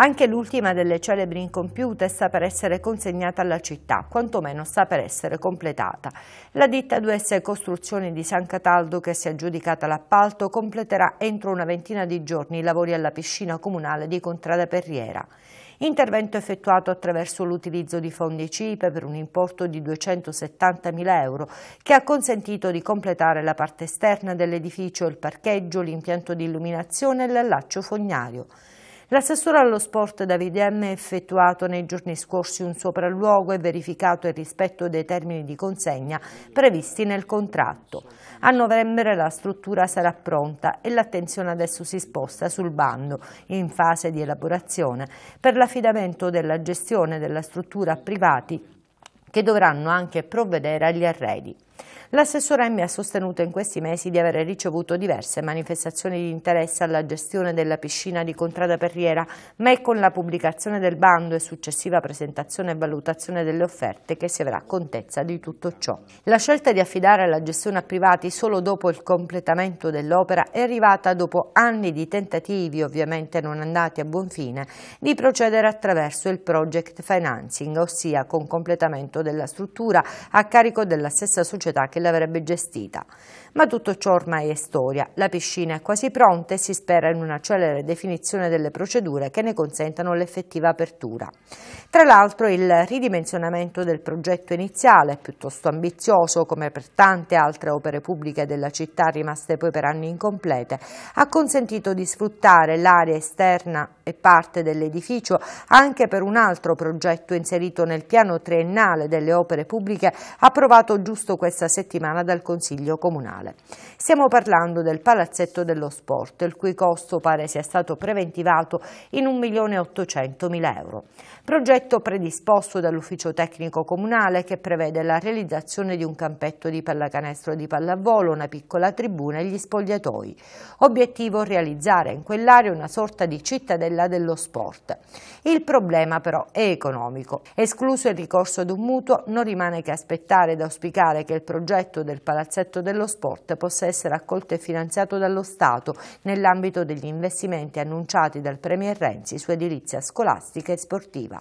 Anche l'ultima delle celebri incompiute sta per essere consegnata alla città, quantomeno sta per essere completata. La ditta 2S Costruzioni di San Cataldo, che si è aggiudicata l'appalto, completerà entro una ventina di giorni i lavori alla piscina comunale di Contrada Perriera. Intervento effettuato attraverso l'utilizzo di fondi CIPE per un importo di 270.000 euro che ha consentito di completare la parte esterna dell'edificio, il parcheggio, l'impianto di illuminazione e l'allaccio fognario. L'assessore allo sport Davide M ha effettuato nei giorni scorsi un sopralluogo e verificato il rispetto dei termini di consegna previsti nel contratto. A novembre la struttura sarà pronta e l'attenzione adesso si sposta sul bando in fase di elaborazione per l'affidamento della gestione della struttura a privati che dovranno anche provvedere agli arredi. L'assessore M ha sostenuto in questi mesi di avere ricevuto diverse manifestazioni di interesse alla gestione della piscina di Contrada Perriera, ma è con la pubblicazione del bando e successiva presentazione e valutazione delle offerte che si avrà contezza di tutto ciò. La scelta di affidare la gestione a privati solo dopo il completamento dell'opera è arrivata dopo anni di tentativi, ovviamente non andati a buon fine, di procedere attraverso il project financing, ossia con completamento della struttura a carico della stessa società che che l'avrebbe gestita. Ma tutto ciò ormai è storia. La piscina è quasi pronta e si spera in una celere definizione delle procedure che ne consentano l'effettiva apertura. Tra l'altro il ridimensionamento del progetto iniziale, piuttosto ambizioso come per tante altre opere pubbliche della città rimaste poi per anni incomplete, ha consentito di sfruttare l'area esterna e parte dell'edificio anche per un altro progetto inserito nel piano triennale delle opere pubbliche approvato giusto questa settimana settimana dal Consiglio Comunale. Stiamo parlando del Palazzetto dello Sport, il cui costo pare sia stato preventivato in 1.800.000 euro. Progetto predisposto dall'Ufficio Tecnico Comunale che prevede la realizzazione di un campetto di pallacanestro di pallavolo, una piccola tribuna e gli spogliatoi. Obiettivo realizzare in quell'area una sorta di cittadella dello sport. Il problema però è economico. Escluso il ricorso ad un mutuo, non rimane che aspettare ed auspicare che il progetto progetto del Palazzetto dello Sport possa essere accolto e finanziato dallo Stato nell'ambito degli investimenti annunciati dal Premier Renzi su edilizia scolastica e sportiva.